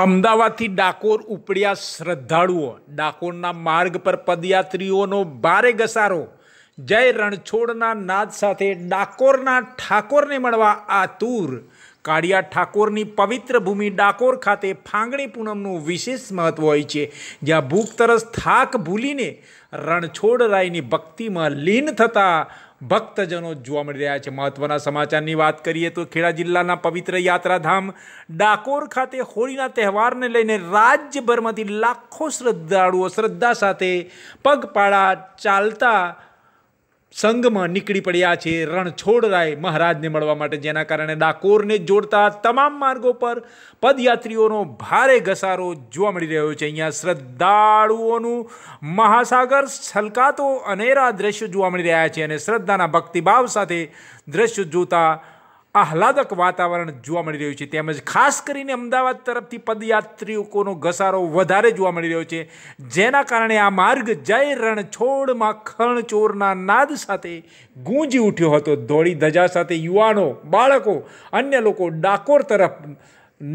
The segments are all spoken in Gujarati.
અમદાવાદથી ડાકોર ઉપડ્યા શ્રદ્ધાળુઓ ડાકોરના માર્ગ પર પદયાત્રીઓનો ભારે ઘસારો જય રણછોડના નાદ સાથે ડાકોરના ઠાકોરને મળવા આતુર કાળિયા ઠાકોરની પવિત્ર ભૂમિ ડાકોર ખાતે ફાંગણી પૂનમનું વિશેષ મહત્વ હોય છે જ્યાં ભૂખ તરસ થાક ભૂલીને રણછોડરાયની ભક્તિમાં લીન થતાં ભક્તજનો જોવા મળી રહ્યા છે મહત્વના સમાચારની વાત કરીએ તો ખેડા જિલ્લાના પવિત્ર યાત્રાધામ ડાકોર ખાતે હોળીના તહેવારને લઈને રાજ્યભરમાંથી લાખો શ્રદ્ધાળુઓ શ્રદ્ધા સાથે પગપાળા ચાલતા સંઘમાં નીકળી પડ્યા છે રણછોડરાય મહારાજને મળવા માટે જેના કારણે ડાકોરને જોડતા તમામ માર્ગો પર પદયાત્રીઓનો ભારે ઘસારો જોવા મળી રહ્યો છે અહીંયા શ્રદ્ધાળુઓનું મહાસાગર છલકાતો અનેરા દ્રશ્યો જોવા મળી રહ્યા છે અને શ્રદ્ધાના ભક્તિભાવ સાથે દ્રશ્યો જોતા આહલાદક વાતાવરણ જોવા મળી રહ્યું છે તેમજ ખાસ કરીને અમદાવાદ તરફથી પદયાત્રિકોનો ઘસારો વધારે જોવા મળી રહ્યો છે જેના કારણે આ માર્ગ જય રણછોડમાં ખણચોરના નાદ સાથે ગુંજી ઉઠ્યો હતો ધોળી ધજા સાથે યુવાનો બાળકો અન્ય લોકો ડાકોર તરફ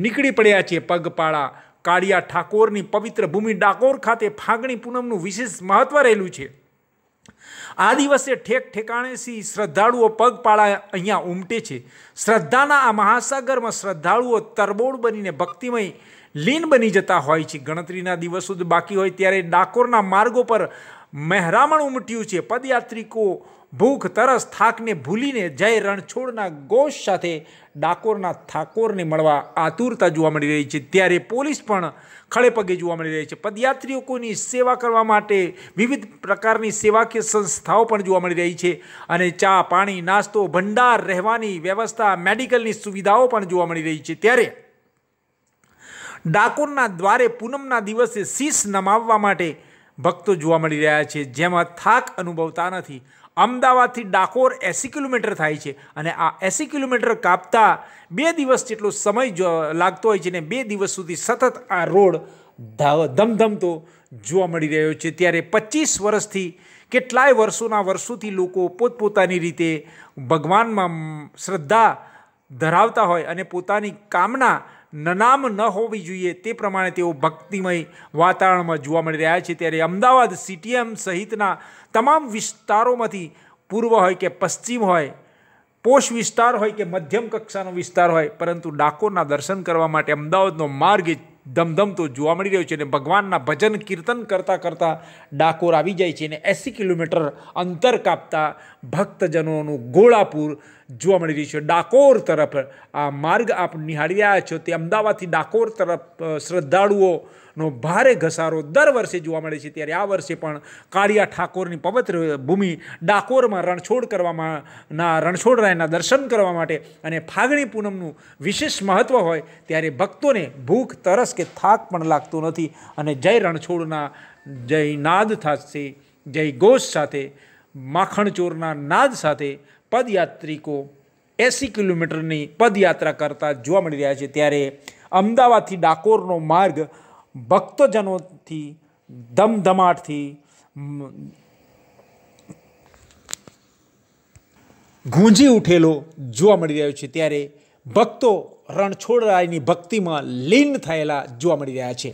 નીકળી પડ્યા છે પગપાળા કાળિયા ઠાકોરની પવિત્ર ભૂમિ ડાકોર ખાતે ફાગણી પૂનમનું વિશેષ મહત્ત્વ રહેલું છે આ દિવસે ઠેક ઠેકાણેથી શ્રદ્ધાળુઓ પગપાળા અહીંયા ઉમટે છે શ્રદ્ધાના આ મહાસાગરમાં શ્રદ્ધાળુઓ તરબોળ બનીને ભક્તિમય લીન બની જતા હોય છે ગણતરીના દિવસો બાકી હોય ત્યારે ડાકોરના માર્ગો પર મહેરામણ ઉમટ્યું છે પદયાત્રિકો ભૂખ તરસ થાકને ભૂલીને જય રણછોડના ઘોષ સાથે ડાકોરના થાકોરને મળવા આતુરતા જોવા મળી રહી છે ત્યારે પોલીસ પણ ખડે પગે જોવા મળી રહી છે પદયાત્રિકોની સેવા કરવા માટે વિવિધ પ્રકારની સેવાકીય સંસ્થાઓ પણ જોવા મળી રહી છે અને ચા પાણી નાસ્તો ભંડાર રહેવાની વ્યવસ્થા મેડિકલની સુવિધાઓ પણ જોવા મળી રહી છે ત્યારે ડાકોરના દ્વારે પૂનમના દિવસે શીશ નમાવવા માટે ભક્તો જોવા મળી રહ્યા છે જેમાં થાક અનુભવતા નથી અમદાવાદથી ડાકોર એંસી કિલોમીટર થાય છે અને આ એંસી કિલોમીટર કાપતા બે દિવસ જેટલો સમય લાગતો હોય છે ને બે દિવસ સુધી સતત આ રોડ ધમધમતો જોવા મળી રહ્યો છે ત્યારે પચીસ વર્ષથી કેટલાય વર્ષોના વર્ષોથી લોકો પોતપોતાની રીતે ભગવાનમાં શ્રદ્ધા ધરાવતા હોય અને પોતાની કામના નામ ન હોવી જોઈએ તે પ્રમાણે તેઓ ભક્તિમય વાતાવરણમાં જોવા મળી રહ્યા છે ત્યારે અમદાવાદ સીટીએમ સહિતના તમામ વિસ્તારોમાંથી પૂર્વ હોય કે પશ્ચિમ હોય પોષ વિસ્તાર હોય કે મધ્યમ કક્ષાનો વિસ્તાર હોય પરંતુ ડાકોરના દર્શન કરવા માટે અમદાવાદનો માર્ગ ધમધમતો જોવા મળી રહ્યો છે અને ભગવાનના ભજન કીર્તન કરતાં કરતાં ડાકોર આવી જાય છે અને એંસી કિલોમીટર અંતર કાપતા ભક્તજનોનું ગોળાપુર જોવા મળી રહ્યું છે ડાકોર તરફ આ માર્ગ આપ નિહાળી રહ્યા છો તે અમદાવાદથી ડાકોર તરફ શ્રદ્ધાળુઓ નો ભારે ઘસારો દર વર્ષે જોવા મળે છે ત્યારે આ વર્ષે પણ કાળિયા ઠાકોરની પવિત્ર ભૂમિ ડાકોરમાં રણછોડ કરવામાં ના રણછોડ રાયના દર્શન કરવા માટે અને ફાગણી પૂનમનું વિશેષ મહત્ત્વ હોય ત્યારે ભક્તોને ભૂખ તરસ કે થાક પણ લાગતો નથી અને જય રણછોડના જય નાદ થશે જય ઘોષ સાથે માખણચોરના નાદ સાથે પદયાત્રિકો એંસી કિલોમીટરની પદયાત્રા કરતા જોવા મળી રહ્યા છે ત્યારે અમદાવાદથી ડાકોરનો માર્ગ ભક્તજનોથી દમદમાટથી ગુંજી ઉઠેલો જોવા મળી રહ્યો છે ત્યારે ભક્તો રણછોડરાયની ભક્તિમાં લીન થયેલા જોવા મળી રહ્યા છે